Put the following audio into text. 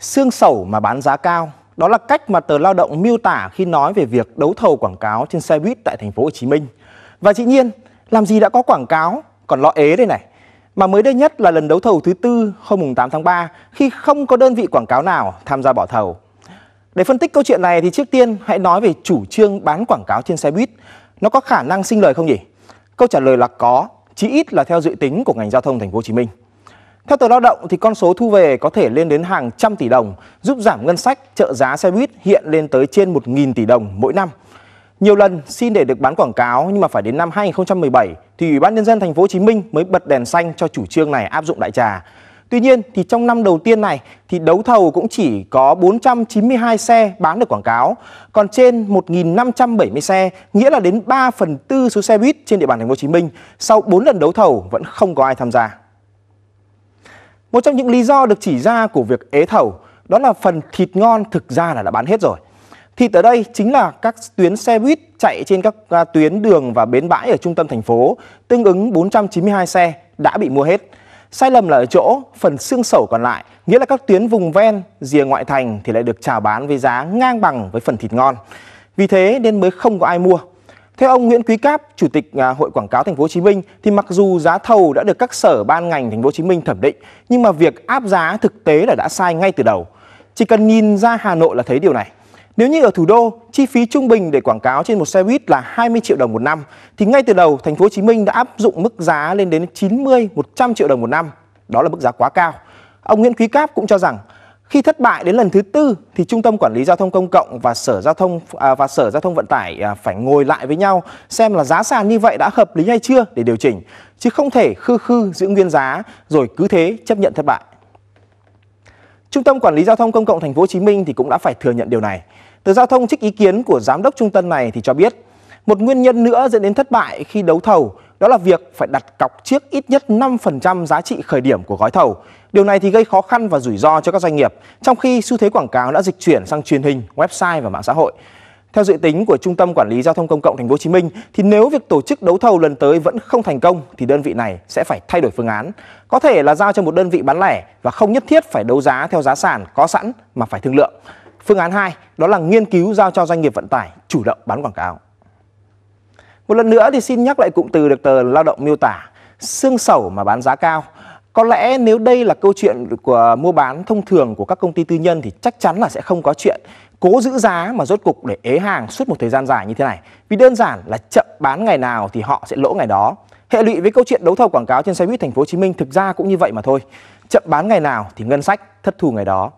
Xương sẩu mà bán giá cao, đó là cách mà tờ Lao động miêu tả khi nói về việc đấu thầu quảng cáo trên xe buýt tại thành phố Hồ Chí Minh. Và dĩ nhiên, làm gì đã có quảng cáo, còn lọ ế đây này. Mà mới đây nhất là lần đấu thầu thứ tư hôm mùng 8 tháng 3 khi không có đơn vị quảng cáo nào tham gia bỏ thầu. Để phân tích câu chuyện này thì trước tiên hãy nói về chủ trương bán quảng cáo trên xe buýt. Nó có khả năng sinh lời không nhỉ? Câu trả lời là có, chỉ ít là theo dự tính của ngành giao thông thành phố Hồ Chí Minh. Theo tờ lao động thì con số thu về có thể lên đến hàng trăm tỷ đồng, giúp giảm ngân sách trợ giá xe buýt hiện lên tới trên 1.000 tỷ đồng mỗi năm. Nhiều lần xin để được bán quảng cáo nhưng mà phải đến năm 2017 thì Ủy ban nhân dân thành phố Hồ Chí Minh mới bật đèn xanh cho chủ trương này áp dụng đại trà. Tuy nhiên thì trong năm đầu tiên này thì đấu thầu cũng chỉ có 492 xe bán được quảng cáo, còn trên 1.570 xe, nghĩa là đến 3 phần tư số xe buýt trên địa bàn thành phố Hồ Chí Minh sau 4 lần đấu thầu vẫn không có ai tham gia. Một trong những lý do được chỉ ra của việc ế thầu đó là phần thịt ngon thực ra là đã bán hết rồi. Thịt ở đây chính là các tuyến xe buýt chạy trên các à, tuyến đường và bến bãi ở trung tâm thành phố, tương ứng 492 xe đã bị mua hết. Sai lầm là ở chỗ phần xương sẩu còn lại, nghĩa là các tuyến vùng ven, rìa ngoại thành thì lại được chào bán với giá ngang bằng với phần thịt ngon. Vì thế nên mới không có ai mua. Theo ông Nguyễn Quý Cáp, Chủ tịch à, Hội Quảng cáo Thành phố Hồ Chí Minh, thì mặc dù giá thầu đã được các sở ban ngành Thành phố Hồ Chí Minh thẩm định, nhưng mà việc áp giá thực tế là đã sai ngay từ đầu. Chỉ cần nhìn ra Hà Nội là thấy điều này. Nếu như ở thủ đô, chi phí trung bình để quảng cáo trên một xe buýt là 20 triệu đồng một năm thì ngay từ đầu thành phố Hồ Chí Minh đã áp dụng mức giá lên đến 90, 100 triệu đồng một năm. Đó là mức giá quá cao. Ông Nguyễn Quý Cáp cũng cho rằng khi thất bại đến lần thứ tư thì trung tâm quản lý giao thông công cộng và sở giao thông à, và sở giao thông vận tải à, phải ngồi lại với nhau xem là giá sàn như vậy đã hợp lý hay chưa để điều chỉnh chứ không thể khư khư giữ nguyên giá rồi cứ thế chấp nhận thất bại. Trung tâm quản lý giao thông công cộng thành phố Hồ Chí Minh thì cũng đã phải thừa nhận điều này. Từ Giao thông trích ý kiến của giám đốc trung tâm này thì cho biết một nguyên nhân nữa dẫn đến thất bại khi đấu thầu đó là việc phải đặt cọc trước ít nhất 5% giá trị khởi điểm của gói thầu. Điều này thì gây khó khăn và rủi ro cho các doanh nghiệp, trong khi xu thế quảng cáo đã dịch chuyển sang truyền hình, website và mạng xã hội. Theo dự tính của Trung tâm Quản lý Giao thông Công cộng Thành phố Hồ Chí Minh, thì nếu việc tổ chức đấu thầu lần tới vẫn không thành công, thì đơn vị này sẽ phải thay đổi phương án. Có thể là giao cho một đơn vị bán lẻ và không nhất thiết phải đấu giá theo giá sàn có sẵn mà phải thương lượng. Phương án 2 đó là nghiên cứu giao cho doanh nghiệp vận tải chủ động bán quảng cáo. Một lần nữa thì xin nhắc lại cụm từ được tờ lao động miêu tả, xương sẩu mà bán giá cao. Có lẽ nếu đây là câu chuyện của mua bán thông thường của các công ty tư nhân thì chắc chắn là sẽ không có chuyện cố giữ giá mà rốt cục để ế hàng suốt một thời gian dài như thế này. Vì đơn giản là chậm bán ngày nào thì họ sẽ lỗ ngày đó. Hệ lụy với câu chuyện đấu thầu quảng cáo trên xe buýt thành phố Hồ Chí Minh thực ra cũng như vậy mà thôi. Chậm bán ngày nào thì ngân sách thất thu ngày đó.